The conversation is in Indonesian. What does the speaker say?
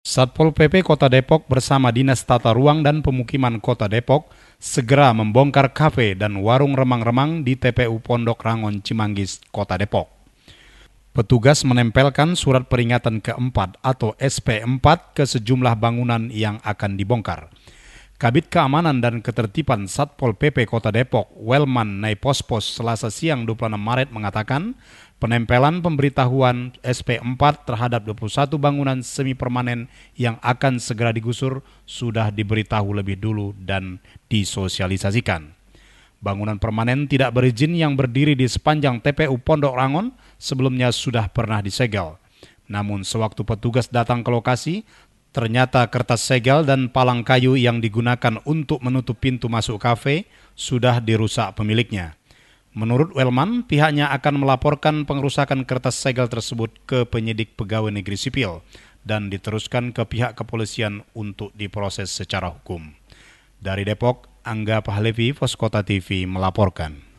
Satpol PP Kota Depok bersama Dinas Tata Ruang dan Pemukiman Kota Depok segera membongkar kafe dan warung remang-remang di TPU Pondok Rangon Cimanggis, Kota Depok. Petugas menempelkan surat peringatan keempat atau SP4 ke sejumlah bangunan yang akan dibongkar. Kabit Keamanan dan Ketertiban Satpol PP Kota Depok, Welman Naipospos Selasa siang 26 Maret mengatakan, penempelan pemberitahuan SP4 terhadap 21 bangunan semi permanen yang akan segera digusur sudah diberitahu lebih dulu dan disosialisasikan. Bangunan permanen tidak berizin yang berdiri di sepanjang TPU Pondok Rangon sebelumnya sudah pernah disegel. Namun sewaktu petugas datang ke lokasi, Ternyata kertas segel dan palang kayu yang digunakan untuk menutup pintu masuk kafe sudah dirusak pemiliknya. Menurut Wellman, pihaknya akan melaporkan pengerusakan kertas segel tersebut ke penyidik pegawai negeri sipil dan diteruskan ke pihak kepolisian untuk diproses secara hukum. Dari Depok, Angga Pahlevi, Foskota TV melaporkan.